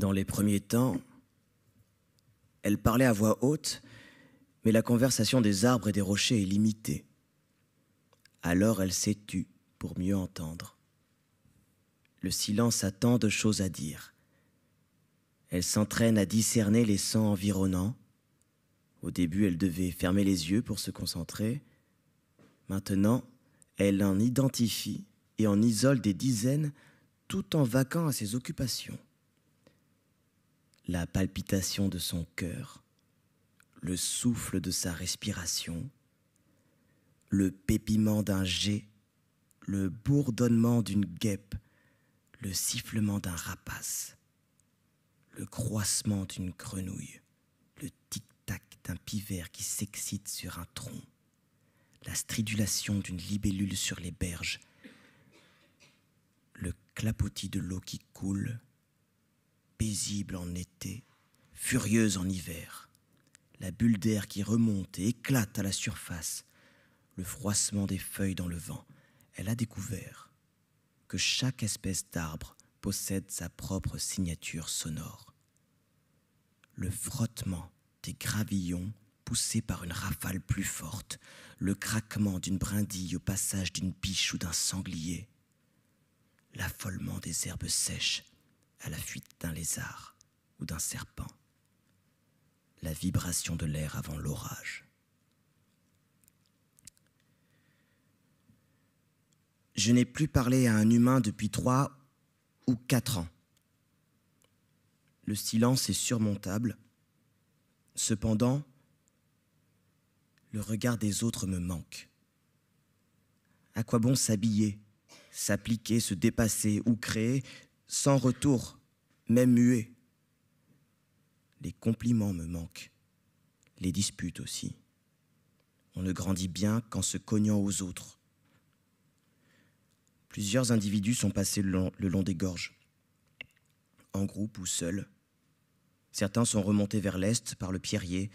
Dans les premiers temps, elle parlait à voix haute, mais la conversation des arbres et des rochers est limitée. Alors elle s'est tue pour mieux entendre. Le silence a tant de choses à dire. Elle s'entraîne à discerner les sons environnants. Au début, elle devait fermer les yeux pour se concentrer. Maintenant, elle en identifie et en isole des dizaines tout en vaquant à ses occupations la palpitation de son cœur, le souffle de sa respiration, le pépiment d'un jet, le bourdonnement d'une guêpe, le sifflement d'un rapace, le croissement d'une grenouille, le tic-tac d'un pivert qui s'excite sur un tronc, la stridulation d'une libellule sur les berges, le clapotis de l'eau qui coule, paisible en été, furieuse en hiver. La bulle d'air qui remonte et éclate à la surface, le froissement des feuilles dans le vent, elle a découvert que chaque espèce d'arbre possède sa propre signature sonore. Le frottement des gravillons poussés par une rafale plus forte, le craquement d'une brindille au passage d'une biche ou d'un sanglier, l'affolement des herbes sèches à la fuite d'un lézard ou d'un serpent, la vibration de l'air avant l'orage. Je n'ai plus parlé à un humain depuis trois ou quatre ans. Le silence est surmontable. Cependant, le regard des autres me manque. À quoi bon s'habiller, s'appliquer, se dépasser ou créer sans retour, même muet. Les compliments me manquent, les disputes aussi. On ne grandit bien qu'en se cognant aux autres. Plusieurs individus sont passés le long, le long des gorges, en groupe ou seuls. Certains sont remontés vers l'est par le pierrier,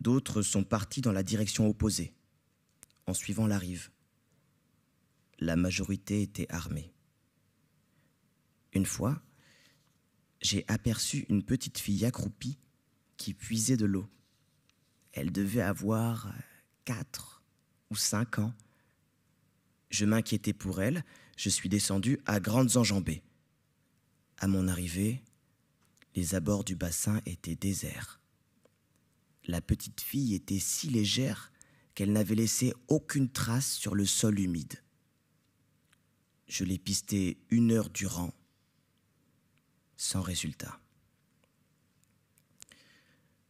d'autres sont partis dans la direction opposée, en suivant la rive. La majorité était armée. Une fois, j'ai aperçu une petite fille accroupie qui puisait de l'eau. Elle devait avoir euh, quatre ou cinq ans. Je m'inquiétais pour elle, je suis descendu à grandes enjambées. À mon arrivée, les abords du bassin étaient déserts. La petite fille était si légère qu'elle n'avait laissé aucune trace sur le sol humide. Je l'ai pistée une heure durant sans résultat.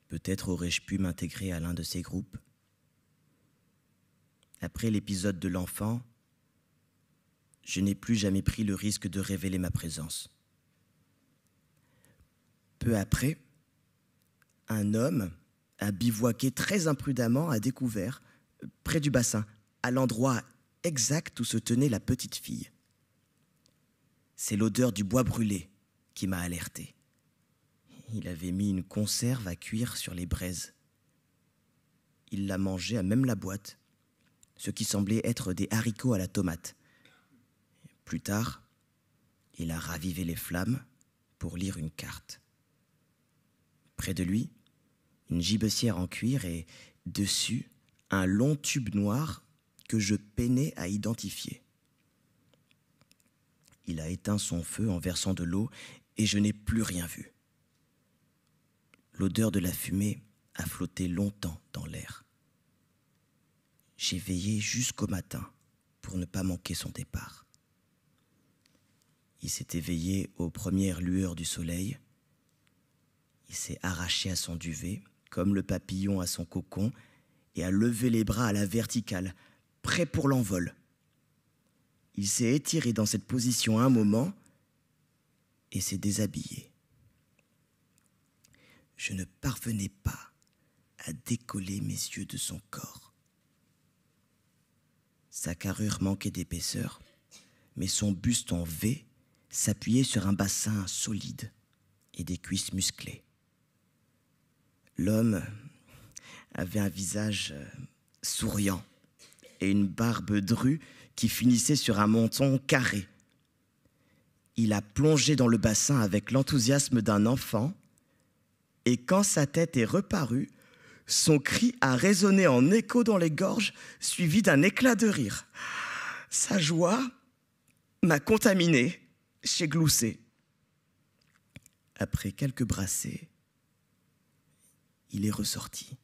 Peut-être aurais-je pu m'intégrer à l'un de ces groupes. Après l'épisode de l'enfant, je n'ai plus jamais pris le risque de révéler ma présence. Peu après, un homme a bivouaqué très imprudemment à découvert, près du bassin, à l'endroit exact où se tenait la petite fille. C'est l'odeur du bois brûlé qui m'a alerté. Il avait mis une conserve à cuire sur les braises. Il l'a mangée à même la boîte, ce qui semblait être des haricots à la tomate. Plus tard, il a ravivé les flammes pour lire une carte. Près de lui, une gibecière en cuir et, dessus, un long tube noir que je peinais à identifier. Il a éteint son feu en versant de l'eau et je n'ai plus rien vu. L'odeur de la fumée a flotté longtemps dans l'air. J'ai veillé jusqu'au matin pour ne pas manquer son départ. Il s'est éveillé aux premières lueurs du soleil. Il s'est arraché à son duvet, comme le papillon à son cocon, et a levé les bras à la verticale, prêt pour l'envol. Il s'est étiré dans cette position un moment, et s'est déshabillé. Je ne parvenais pas à décoller mes yeux de son corps. Sa carrure manquait d'épaisseur, mais son buste en V s'appuyait sur un bassin solide et des cuisses musclées. L'homme avait un visage euh, souriant et une barbe drue qui finissait sur un menton carré il a plongé dans le bassin avec l'enthousiasme d'un enfant, et quand sa tête est reparue, son cri a résonné en écho dans les gorges, suivi d'un éclat de rire. Sa joie m'a contaminé, j'ai gloussé. Après quelques brassées, il est ressorti.